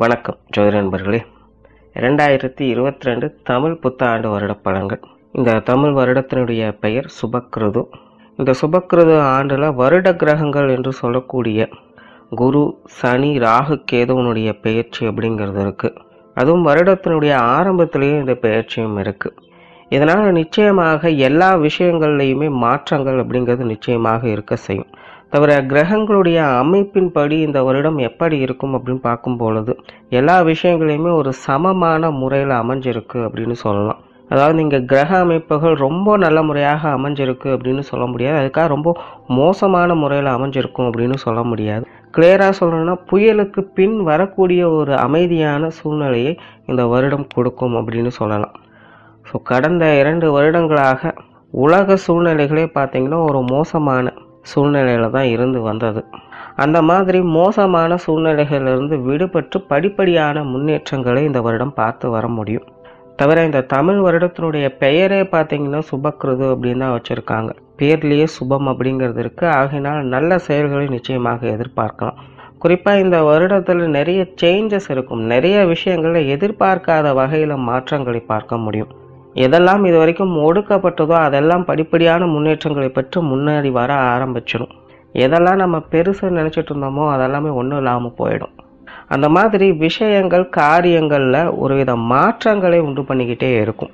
வணக்கம் ஜோதி நண்பர்களே ரெண்டாயிரத்தி இருபத்தி ரெண்டு தமிழ் புத்தாண்டு வருட பலன்கள் இந்த தமிழ் வருடத்தினுடைய பெயர் சுபக்ருது இந்த சுபக்ருது ஆண்டில் வருட கிரகங்கள் என்று சொல்லக்கூடிய குரு சனி ராகு கேதுவனுடைய பெயர்ச்சி அப்படிங்கிறது இருக்குது அதுவும் வருடத்தினுடைய ஆரம்பத்திலேயும் இந்த பெயர்ச்சியும் இருக்குது இதனால் நிச்சயமாக எல்லா விஷயங்கள்லையுமே மாற்றங்கள் அப்படிங்கிறது நிச்சயமாக இருக்க செய்யும் தவிர கிரகங்களுடைய அமைப்பின்படி இந்த வருடம் எப்படி இருக்கும் அப்படின்னு பார்க்கும் பொழுது எல்லா விஷயங்களையுமே ஒரு சமமான முறையில் அமைஞ்சிருக்கு அப்படின்னு சொல்லலாம் அதாவது நீங்கள் கிரக அமைப்புகள் ரொம்ப நல்ல முறையாக அமைஞ்சிருக்கு அப்படின்னு சொல்ல முடியாது அதுக்காக ரொம்ப மோசமான முறையில் அமைஞ்சிருக்கும் அப்படின்னு சொல்ல முடியாது கிளியராக சொல்லணும்னா புயலுக்கு பின் வரக்கூடிய ஒரு அமைதியான சூழ்நிலையை இந்த வருடம் கொடுக்கும் அப்படின்னு சொல்லலாம் ஸோ கடந்த இரண்டு வருடங்களாக உலக சூழ்நிலைகளே பார்த்திங்கன்னா ஒரு மோசமான சூழ்நிலையில் தான் இருந்து வந்தது அந்த மாதிரி மோசமான சூழ்நிலைகளிலிருந்து விடுபட்டு படிப்படியான முன்னேற்றங்களை இந்த வருடம் பார்த்து வர முடியும் தவிர இந்த தமிழ் வருடத்தினுடைய பெயரே பார்த்தீங்கன்னா சுபக்கிருது அப்படின்னு தான் வச்சுருக்காங்க பேர்லேயே சுபம் அப்படிங்கிறது இருக்குது ஆகையினால் நல்ல செயல்களை நிச்சயமாக எதிர்பார்க்கலாம் குறிப்பாக இந்த வருடத்தில் நிறைய சேஞ்சஸ் இருக்கும் நிறைய விஷயங்களை எதிர்பார்க்காத வகையில் மாற்றங்களை பார்க்க முடியும் எதெல்லாம் இது வரைக்கும் ஒடுக்கப்பட்டதோ அதெல்லாம் படிப்படியான முன்னேற்றங்களை பெற்று முன்னேறி வர ஆரம்பிச்சிடும் எதெல்லாம் நம்ம பெருசு நினச்சிட்டு இருந்தோமோ அதெல்லாமே ஒன்றும் இல்லாமல் போயிடும் அந்த மாதிரி விஷயங்கள் காரியங்களில் ஒருவித மாற்றங்களை உண்டு பண்ணிக்கிட்டே இருக்கும்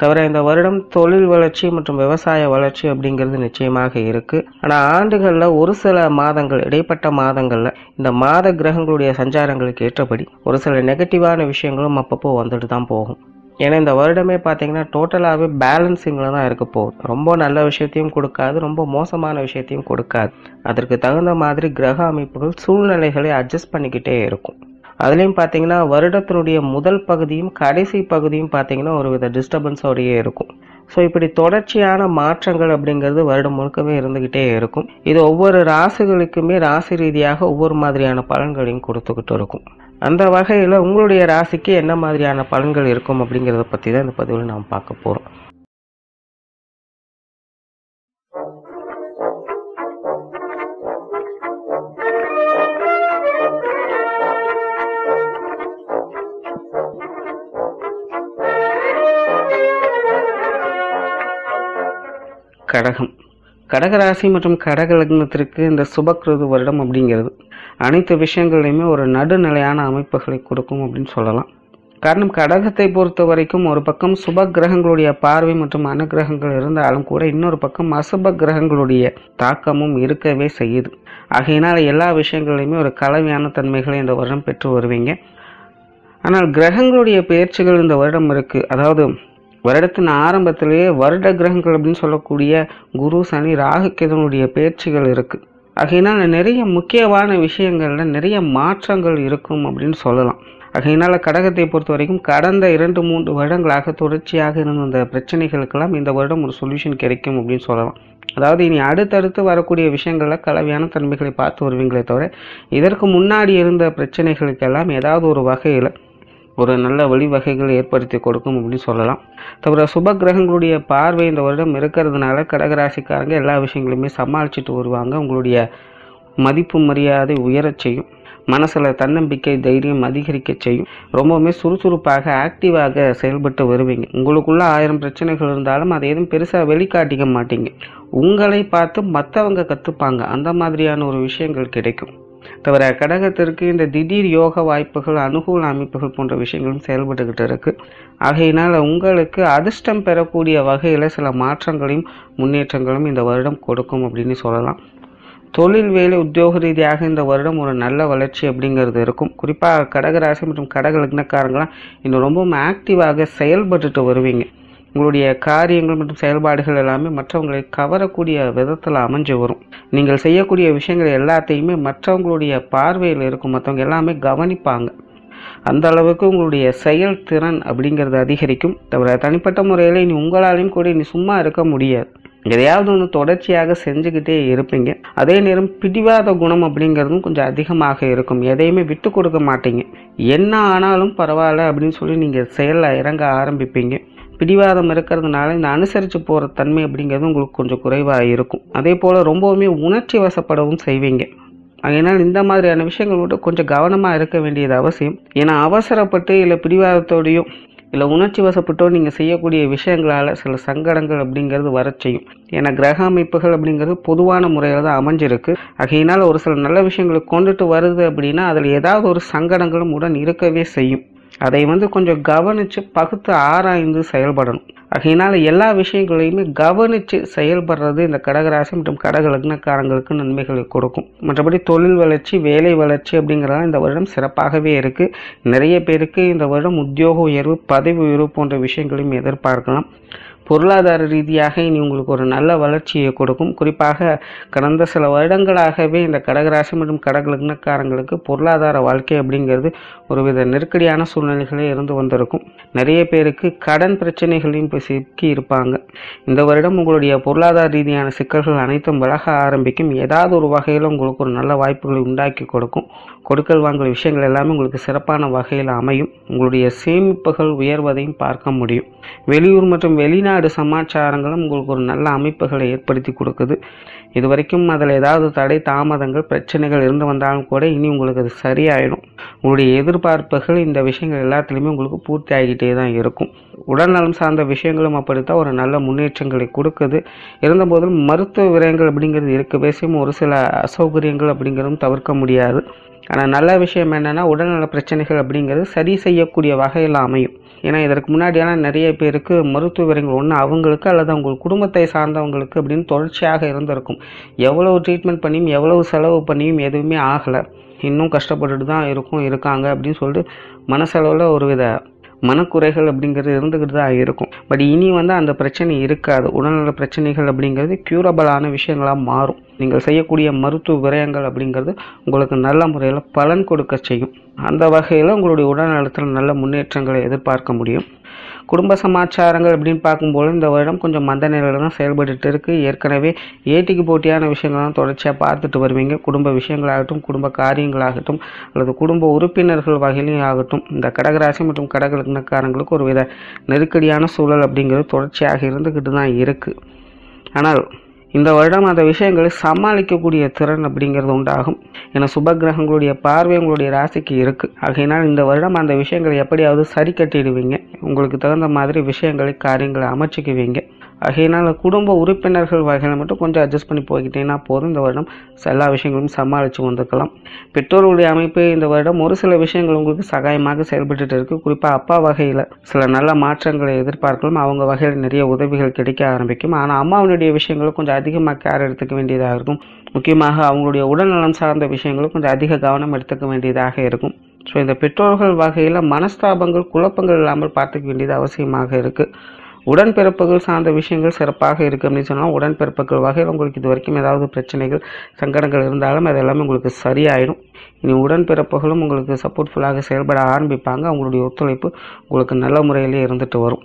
தவிர இந்த வருடம் தொழில் வளர்ச்சி மற்றும் விவசாய வளர்ச்சி அப்படிங்கிறது நிச்சயமாக இருக்குது ஆனால் ஆண்டுகளில் ஒரு சில மாதங்கள் இடைப்பட்ட மாதங்களில் இந்த மாத கிரகங்களுடைய சஞ்சாரங்களுக்கு ஏற்றபடி ஒரு சில நெகட்டிவான விஷயங்களும் அப்பப்போ வந்துட்டு தான் போகும் ஏன்னா இந்த வருடமே பார்த்தீங்கன்னா டோட்டலாகவே பேலன்சிங்கில் தான் இருக்க போகுது ரொம்ப நல்ல விஷயத்தையும் கொடுக்காது ரொம்ப மோசமான விஷயத்தையும் கொடுக்காது அதற்கு தகுந்த மாதிரி கிரக அமைப்புகள் சூழ்நிலைகளை அட்ஜஸ்ட் பண்ணிக்கிட்டே இருக்கும் அதுலேயும் பார்த்தீங்கன்னா வருடத்தினுடைய முதல் பகுதியும் கடைசி பகுதியும் பார்த்தீங்கன்னா ஒரு வித டிஸ்டர்பன்ஸோடையே இருக்கும் ஸோ இப்படி தொடர்ச்சியான மாற்றங்கள் அப்படிங்கிறது வருடம் முழுக்கவே இருந்துக்கிட்டே இருக்கும் இது ஒவ்வொரு ராசிகளுக்குமே ராசி ரீதியாக ஒவ்வொரு மாதிரியான பலன்களையும் கொடுத்துக்கிட்டு இருக்கும் அந்த வகையில் உங்களுடைய ராசிக்கு என்ன மாதிரியான பலன்கள் இருக்கும் அப்படிங்கிறத பற்றி தான் இந்த பதிவில் நாம் பார்க்க போகிறோம் கடகம் கடகராசி மற்றும் கடக லக்னத்திற்கு இந்த சுபக்கிருது வருடம் அப்படிங்கிறது அனைத்து விஷயங்களையுமே ஒரு நடுநிலையான அமைப்புகளை கொடுக்கும் அப்படின்னு சொல்லலாம் காரணம் கடகத்தை பொறுத்த வரைக்கும் ஒரு பக்கம் சுப கிரகங்களுடைய பார்வை மற்றும் அனுகிரகங்கள் இருந்தாலும் கூட இன்னொரு பக்கம் அசுப கிரகங்களுடைய தாக்கமும் இருக்கவே செய்யுது ஆகையினால் எல்லா விஷயங்களையுமே ஒரு கலவையான தன்மைகளை இந்த வருடம் பெற்று வருவீங்க ஆனால் கிரகங்களுடைய பயிற்சிகள் இந்த வருடம் இருக்குது அதாவது வருடத்தின் ஆரம்பத்திலேயே வருட கிரகங்கள் அப்படின்னு சொல்லக்கூடிய குரு சனி ராகுகேதனுடைய பயிற்சிகள் இருக்குது ஆகையினால் நிறைய முக்கியமான விஷயங்களில் நிறைய மாற்றங்கள் இருக்கும் அப்படின்னு சொல்லலாம் ஆகையினால் கடகத்தை பொறுத்த வரைக்கும் கடந்த இரண்டு மூன்று வருடங்களாக தொடர்ச்சியாக இருந்த அந்த பிரச்சனைகளுக்கெல்லாம் இந்த வருடம் ஒரு சொல்யூஷன் கிடைக்கும் அப்படின்னு சொல்லலாம் அதாவது இனி அடுத்தடுத்து வரக்கூடிய விஷயங்களில் கலவையான தன்மைகளை பார்த்து வருவீங்களே தவிர இதற்கு முன்னாடி இருந்த பிரச்சனைகளுக்கெல்லாம் ஏதாவது ஒரு வகையில் ஒரு நல்ல வழிவகைகளை ஏற்படுத்தி கொடுக்கும் அப்படின்னு சொல்லலாம் தவிர சுப கிரகங்களுடைய பார்வை இந்த வருடம் இருக்கிறதுனால கடகராசிக்காரங்க எல்லா விஷயங்களையுமே சமாளிச்சுட்டு வருவாங்க உங்களுடைய மதிப்பு மரியாதை உயரச் செய்யும் மனசில் தன்னம்பிக்கை தைரியம் அதிகரிக்க செய்யும் ரொம்பவுமே சுறுசுறுப்பாக ஆக்டிவாக செயல்பட்டு வருவீங்க உங்களுக்குள்ளே ஆயிரம் பிரச்சனைகள் இருந்தாலும் அதை எதுவும் பெருசாக வெளிக்காட்டிக்க மாட்டீங்க உங்களை பார்த்து மற்றவங்க கற்றுப்பாங்க அந்த மாதிரியான ஒரு விஷயங்கள் கிடைக்கும் தவிர கடகத்திற்கு இந்த திடீர் யோக வாய்ப்புகள் அனுகூல அமைப்புகள் போன்ற விஷயங்களும் செயல்பட்டுக்கிட்டு இருக்கு ஆகையினால் உங்களுக்கு அதிர்ஷ்டம் பெறக்கூடிய வகையில் சில மாற்றங்களையும் முன்னேற்றங்களும் இந்த வருடம் கொடுக்கும் அப்படின்னு சொல்லலாம் தொழில் வேலை உத்தியோக ரீதியாக இந்த வருடம் ஒரு நல்ல வளர்ச்சி அப்படிங்கிறது இருக்கும் குறிப்பாக கடகராசி மற்றும் கடக லக்னக்காரங்களாம் இன்னும் ரொம்பவும் ஆக்டிவாக செயல்பட்டுட்டு வருவீங்க உங்களுடைய காரியங்கள் மற்றும் செயல்பாடுகள் எல்லாமே மற்றவங்களை கவரக்கூடிய விதத்தில் அமைஞ்சு வரும் நீங்கள் செய்யக்கூடிய விஷயங்கள் எல்லாத்தையுமே மற்றவங்களுடைய பார்வையில் இருக்கும் மற்றவங்க எல்லாமே கவனிப்பாங்க அந்த அளவுக்கு உங்களுடைய செயல்திறன் அப்படிங்கிறது அதிகரிக்கும் தவிர தனிப்பட்ட முறையில் இனி உங்களாலையும் கூட இனி சும்மா இருக்க முடியாது எதையாவது ஒன்று தொடர்ச்சியாக செஞ்சுக்கிட்டே இருப்பீங்க அதே நேரம் பிடிவாத குணம் அப்படிங்கிறதும் கொஞ்சம் அதிகமாக இருக்கும் எதையுமே விட்டு கொடுக்க மாட்டீங்க என்ன ஆனாலும் பரவாயில்ல அப்படின்னு சொல்லி நீங்கள் செயலில் இறங்க ஆரம்பிப்பீங்க பிடிவாதம் இருக்கிறதுனால இந்த அனுசரித்து போகிற தன்மை அப்படிங்கிறது உங்களுக்கு கொஞ்சம் குறைவாக இருக்கும் அதே போல் ரொம்பவுமே உணர்ச்சி வசப்படவும் செய்வீங்க அதனால் இந்த மாதிரியான விஷயங்கள் மட்டும் கொஞ்சம் கவனமாக இருக்க வேண்டியது அவசியம் ஏன்னா அவசரப்பட்டு இல்லை பிடிவாதத்தோடையோ இல்லை உணர்ச்சி வசப்பட்டோ நீங்கள் செய்யக்கூடிய விஷயங்களால் சில சங்கடங்கள் அப்படிங்கிறது வர செய்யும் ஏன்னா கிரக அமைப்புகள் அப்படிங்கிறது பொதுவான முறையில் தான் அமைஞ்சிருக்கு ஆகையினால் ஒரு சில நல்ல விஷயங்களை கொண்டுட்டு வருது அப்படின்னா அதில் ஏதாவது ஒரு சங்கடங்களும் உடன் இருக்கவே செய்யும் அதை வந்து கொஞ்சம் கவனித்து பகுத்து ஆராய்ந்து செயல்படணும் ஆகையினால் எல்லா விஷயங்களையுமே கவனித்து செயல்படுறது இந்த கடகராசி மற்றும் கடக லக்னக்காரங்களுக்கு நன்மைகளை கொடுக்கும் மற்றபடி தொழில் வளர்ச்சி வேலை வளர்ச்சி அப்படிங்கிறதெல்லாம் இந்த வருடம் சிறப்பாகவே இருக்குது நிறைய பேருக்கு இந்த வருடம் உத்தியோக உயர்வு பதவி உயர்வு போன்ற விஷயங்களையும் எதிர்பார்க்கலாம் பொருளாதார ரீதியாக இனி உங்களுக்கு ஒரு நல்ல வளர்ச்சியை கொடுக்கும் குறிப்பாக கடந்த சில வருடங்களாகவே இந்த கடகராசி மற்றும் கடகலக்னக்காரங்களுக்கு பொருளாதார வாழ்க்கை அப்படிங்கிறது ஒருவித நெருக்கடியான சூழ்நிலைகளே இருந்து வந்திருக்கும் நிறைய பேருக்கு கடன் பிரச்சனைகளையும் இப்போ சிக்கி இருப்பாங்க இந்த வருடம் உங்களுடைய பொருளாதார ரீதியான சிக்கல்கள் அனைத்தும் விலக ஆரம்பிக்கும் ஏதாவது ஒரு வகையில் உங்களுக்கு ஒரு நல்ல வாய்ப்புகளை உண்டாக்கி கொடுக்கும் கொடுக்கல் வாங்கல் விஷயங்கள் எல்லாமே உங்களுக்கு சிறப்பான வகையில் அமையும் உங்களுடைய சேமிப்புகள் உயர்வதையும் பார்க்க முடியும் வெளியூர் மற்றும் வெளிநாடு சமாச்சாரங்களும் உங்களுக்கு ஒரு நல்ல அமைப்புகளை ஏற்படுத்தி கொடுக்குது இது வரைக்கும் அதில் ஏதாவது தடை தாமதங்கள் பிரச்சனைகள் இருந்து வந்தாலும் கூட இனி உங்களுக்கு அது சரியாயிடும் உங்களுடைய எதிர்பார்ப்புகள் இந்த விஷயங்கள் எல்லாத்துலேயுமே உங்களுக்கு பூர்த்தி ஆகிட்டே தான் இருக்கும் உடல்நலம் சார்ந்த விஷயங்களும் அப்படித்தான் ஒரு நல்ல முன்னேற்றங்களை கொடுக்குது இருந்தபோதும் மருத்துவ விரயங்கள் அப்படிங்கிறது இருக்க பேசியும் ஒரு சில அசௌகரியங்கள் அப்படிங்கிறதும் தவிர்க்க முடியாது ஆனால் நல்ல விஷயம் என்னென்னா உடல்நல பிரச்சனைகள் அப்படிங்கிறது சரி செய்யக்கூடிய வகையில் அமையும் ஏன்னா இதற்கு முன்னாடியெல்லாம் நிறைய பேருக்கு மருத்துவ ஒன்று அவங்களுக்கு அல்லது அவங்க குடும்பத்தை சார்ந்தவங்களுக்கு அப்படின்னு தொடர்ச்சியாக இருந்திருக்கும் எவ்வளோ ட்ரீட்மெண்ட் பண்ணியும் எவ்வளவு செலவு பண்ணியும் எதுவுமே ஆகலை இன்னும் கஷ்டப்பட்டுட்டு தான் இருக்கும் இருக்காங்க அப்படின்னு சொல்லிட்டு மனசளவில் ஒரு வித மனக்குறைகள் அப்படிங்கிறது இருந்துக்கிட்டு தான் இருக்கும் பட் இனி வந்து அந்த பிரச்சனை இருக்காது உடல்நல பிரச்சனைகள் அப்படிங்கிறது க்யூரபிளான விஷயங்களாக மாறும் நீங்கள் செய்யக்கூடிய மருத்துவ விரயங்கள் அப்படிங்கிறது உங்களுக்கு நல்ல முறையில் பலன் கொடுக்க செய்யும் அந்த வகையில் உங்களுடைய உடல்நலத்தில் நல்ல முன்னேற்றங்களை எதிர்பார்க்க முடியும் குடும்ப சமாச்சாரங்கள் அப்படின்னு பார்க்கும்போது இந்த வருடம் கொஞ்சம் மந்த நிலையில் தான் செயல்பட்டு இருக்குது ஏற்கனவே ஏட்டிக்கு போட்டியான விஷயங்கள்லாம் தொடர்ச்சியாக பார்த்துட்டு வருவீங்க குடும்ப விஷயங்களாகட்டும் குடும்ப காரியங்களாகட்டும் அல்லது குடும்ப உறுப்பினர்கள் வகையிலையும் ஆகட்டும் இந்த கடகராசி மற்றும் கடகலக்னக்காரங்களுக்கு ஒரு வித நெருக்கடியான சூழல் அப்படிங்கிறது தொடர்ச்சியாக இருந்துக்கிட்டு தான் இருக்குது ஆனால் இந்த வருடம் அந்த விஷயங்களை சமாளிக்கக்கூடிய திறன் அப்படிங்கிறது உண்டாகும் ஏன்னா சுப கிரகங்களுடைய பார்வை உங்களுடைய ராசிக்கு இருக்குது ஆகையினால் இந்த வருடம் அந்த விஷயங்களை எப்படியாவது சரி கட்டிடுவீங்க உங்களுக்கு தகுந்த மாதிரி விஷயங்களை காரியங்களை அமைச்சிக்குவீங்க ஆகையினால் குடும்ப உறுப்பினர்கள் வகையில் மட்டும் கொஞ்சம் அட்ஜஸ்ட் பண்ணி போய்கிட்டீங்கன்னா போதும் இந்த வருடம் எல்லா விஷயங்களும் சமாளித்து வந்துக்கலாம் பெற்றோர்களுடைய அமைப்பு இந்த வருடம் ஒரு சில விஷயங்கள் உங்களுக்கு சகாயமாக செயல்பட்டு இருக்குது குறிப்பாக அப்பா வகையில் சில நல்ல மாற்றங்களை எதிர்பார்க்கலாம் அவங்க வகையில் நிறைய உதவிகள் கிடைக்க ஆரம்பிக்கும் ஆனால் அம்மாவினுடைய விஷயங்களும் கொஞ்சம் அதிகமாக கேர் எடுத்துக்க வேண்டியதாக இருக்கும் முக்கியமாக அவங்களுடைய உடல்நலம் சார்ந்த விஷயங்களும் கொஞ்சம் அதிக கவனம் எடுத்துக்க வேண்டியதாக இருக்கும் ஸோ இந்த பெற்றோர்கள் வகையில் மனஸ்தாபங்கள் குழப்பங்கள் இல்லாமல் பார்த்துக்க வேண்டியது அவசியமாக இருக்குது உடன்பிறப்புகள் சார்ந்த விஷயங்கள் சிறப்பாக இருக்குது அப்படின்னு சொன்னால் உடன்பிறப்புகள் வகையில் உங்களுக்கு இது வரைக்கும் ஏதாவது பிரச்சனைகள் சங்கடங்கள் இருந்தாலும் அதெல்லாமே உங்களுக்கு சரியாயிடும் இனி உடன்பிறப்புகளும் உங்களுக்கு சப்போர்ட்ஃபுல்லாக செயல்பட ஆரம்பிப்பாங்க அவங்களுடைய ஒத்துழைப்பு உங்களுக்கு நல்ல முறையிலே இருந்துட்டு வரும்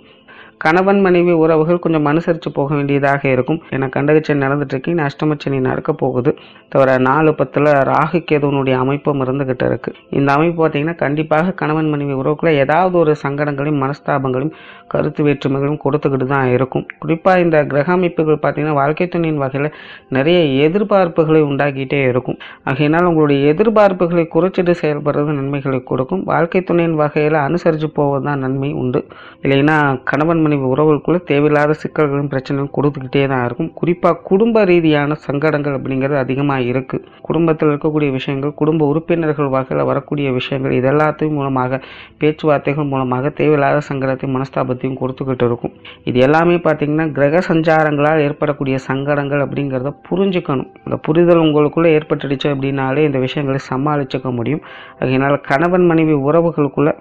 கணவன் மனைவி உறவுகள் கொஞ்சம் அனுசரித்து போக வேண்டியதாக இருக்கும் ஏன்னா கண்டகச்சனி நடந்துட்டுருக்கு இனி அஷ்டமச்சனி நடக்க போகுது தவிர நாலு பத்தில் ராகு கேதுவனுடைய அமைப்பும் இருந்துக்கிட்டு இருக்குது இந்த அமைப்பு பார்த்தீங்கன்னா கண்டிப்பாக கணவன் மனைவி உறவுக்குள்ளே ஏதாவது ஒரு சங்கடங்களையும் மனஸ்தாபங்களையும் கருத்து வேற்றுமைகளும் கொடுத்துக்கிட்டு தான் இருக்கும் குறிப்பாக இந்த கிரக அமைப்புகள் பார்த்திங்கன்னா வாழ்க்கை துணையின் வகையில் நிறைய எதிர்பார்ப்புகளை உண்டாக்கிட்டே இருக்கும் ஆகையினால் உங்களுடைய எதிர்பார்ப்புகளை குறைச்சிட்டு செயல்படுறது நன்மைகளை கொடுக்கும் வாழ்க்கை துணையின் வகையில் அனுசரித்து போவது தான் நன்மை உண்டு இல்லைன்னா கணவன் மனைவி உறவுக்குள்ளே தேவையில்லாத சிக்கல்களும் பிரச்சனையும் கொடுத்துக்கிட்டே தான் இருக்கும் குறிப்பாக குடும்ப ரீதியான சங்கடங்கள் அப்படிங்கிறது அதிகமாக இருக்குது குடும்பத்தில் இருக்கக்கூடிய விஷயங்கள் குடும்ப உறுப்பினர்கள் வகையில் வரக்கூடிய விஷயங்கள் இதெல்லாத்தையும் மூலமாக பேச்சுவார்த்தைகள் மூலமாக தேவையில்லாத சங்கடத்தையும் மனஸ்தாபத்தையும் கொடுத்துக்கிட்டு இருக்கும் இது எல்லாமே பார்த்திங்கன்னா கிரக சஞ்சாரங்களால் ஏற்படக்கூடிய சங்கடங்கள் அப்படிங்கிறத புரிஞ்சுக்கணும் இந்த புரிதல் உங்களுக்குள்ளே ஏற்பட்டுடுச்சு அப்படின்னாலே இந்த விஷயங்களை சமாளிச்சுக்க முடியும் அதனால் கணவன் மனைவி உறவுகளுக்குள்ளே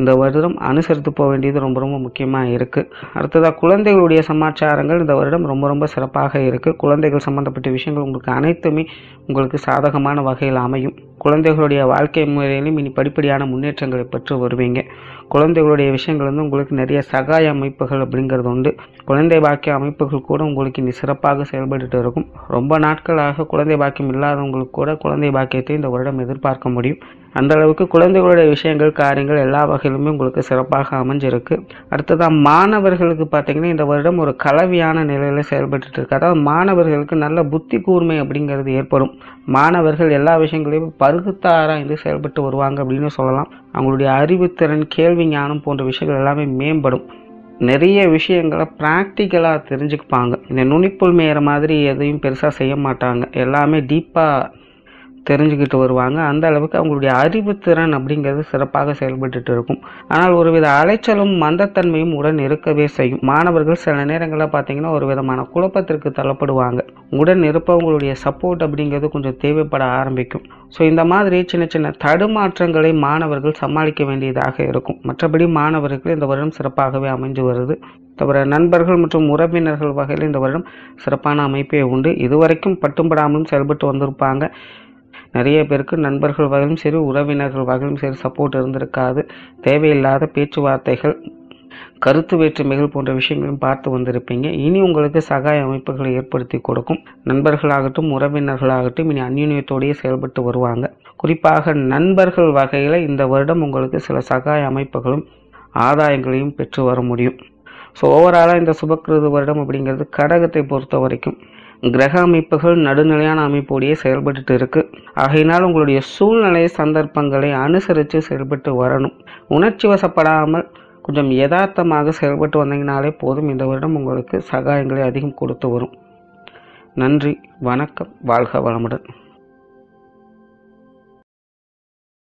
இந்த வருடம் அனுசரித்து போக வேண்டியது ரொம்ப ரொம்ப முக்கியமாக இருக்குது அடுத்ததாக குழந்தைகளுடைய சமாச்சாரங்கள் இந்த வருடம் ரொம்ப ரொம்ப சிறப்பாக இருக்குது குழந்தைகள் சம்மந்தப்பட்ட விஷயங்கள் உங்களுக்கு அனைத்துமே உங்களுக்கு சாதகமான வகையில் அமையும் குழந்தைகளுடைய வாழ்க்கை முறையிலும் இனி படிப்படியான முன்னேற்றங்களை பெற்று வருவீங்க குழந்தைகளுடைய விஷயங்கள் வந்து உங்களுக்கு நிறைய சகாய அமைப்புகள் அப்படிங்கிறது உண்டு குழந்தை பாக்கிய அமைப்புகள் கூட உங்களுக்கு இனி சிறப்பாக செயல்பட்டு இருக்கும் ரொம்ப நாட்களாக குழந்தை பாக்கியம் இல்லாதவங்களுக்கு கூட குழந்தை பாக்கியத்தை இந்த வருடம் எதிர்பார்க்க முடியும் அந்த அளவுக்கு குழந்தைகளுடைய விஷயங்கள் காரியங்கள் எல்லா வகையிலுமே உங்களுக்கு சிறப்பாக அமைஞ்சிருக்கு அடுத்ததாக மாணவர்களுக்கு பார்த்தீங்கன்னா இந்த வருடம் ஒரு கலவையான நிலையில் செயல்பட்டு இருக்கு அதாவது மாணவர்களுக்கு நல்ல புத்தி கூர்மை அப்படிங்கிறது ஏற்படும் மாணவர்கள் எல்லா விஷயங்களையும் பருகுத்தாராக இருந்து செயல்பட்டு வருவாங்க அப்படின்னு சொல்லலாம் அவங்களுடைய அறிவுத்திறன் கேள்வி ஞானம் போன்ற விஷயங்கள் எல்லாமே மேம்படும் நிறைய விஷயங்களை ப்ராக்டிக்கலாக தெரிஞ்சுக்குப்பாங்க இந்த நுனிப்புள் மேயற மாதிரி எதையும் பெருசாக செய்ய மாட்டாங்க எல்லாமே டீப்பாக தெரிஞ்சுக்கிட்டு வருவாங்க அந்த அளவுக்கு அவங்களுடைய அறிவுத்திறன் அப்படிங்கிறது சிறப்பாக செயல்பட்டு இருக்கும் ஆனால் ஒருவித அலைச்சலும் மந்தத்தன்மையும் உடன் இருக்கவே செய்யும் மாணவர்கள் சில நேரங்களில் பார்த்தீங்கன்னா ஒரு விதமான குழப்பத்திற்கு தள்ளப்படுவாங்க உடன் இருப்பவங்களுடைய சப்போர்ட் அப்படிங்கிறது கொஞ்சம் தேவைப்பட ஆரம்பிக்கும் ஸோ இந்த மாதிரி சின்ன சின்ன தடுமாற்றங்களை மாணவர்கள் சமாளிக்க வேண்டியதாக இருக்கும் மற்றபடி மாணவர்கள் இந்த வருடம் சிறப்பாகவே அமைஞ்சு வருது தவிர நண்பர்கள் மற்றும் உறவினர்கள் வகையில் இந்த வருடம் சிறப்பான அமைப்பே உண்டு இதுவரைக்கும் பட்டும்படாமலும் செயல்பட்டு வந்திருப்பாங்க நிறைய பேருக்கு நண்பர்கள் வகையிலும் சரி உறவினர்கள் வகையிலும் சரி சப்போர்ட் இருந்திருக்காது தேவையில்லாத பேச்சுவார்த்தைகள் கருத்து வேற்றுமைகள் போன்ற விஷயங்களும் பார்த்து வந்திருப்பீங்க இனி உங்களுக்கு சகாய அமைப்புகளை ஏற்படுத்தி கொடுக்கும் நண்பர்களாகட்டும் உறவினர்களாகட்டும் இனி அந்யுன்யத்தோடையே செயல்பட்டு வருவாங்க குறிப்பாக நண்பர்கள் வகையில் இந்த வருடம் உங்களுக்கு சில சகாய அமைப்புகளும் ஆதாயங்களையும் பெற்று வர முடியும் ஸோ ஓவராலாக இந்த சுபக்கிருது வருடம் அப்படிங்கிறது கடகத்தை பொறுத்த வரைக்கும் கிரக அமைப்புகள் நடுநிலையான அமைப்போடையே செயல்பட்டுட்டு இருக்கு ஆகையினால் உங்களுடைய சூழ்நிலை சந்தர்ப்பங்களை அனுசரித்து செயல்பட்டு வரணும் உணர்ச்சி வசப்படாமல் கொஞ்சம் யதார்த்தமாக செயல்பட்டு வந்தீங்கனாலே போதும் இந்த வருடம் உங்களுக்கு சகாயங்களை அதிகம் கொடுத்து வரும் நன்றி வணக்கம் வாழ்க வளமுடன்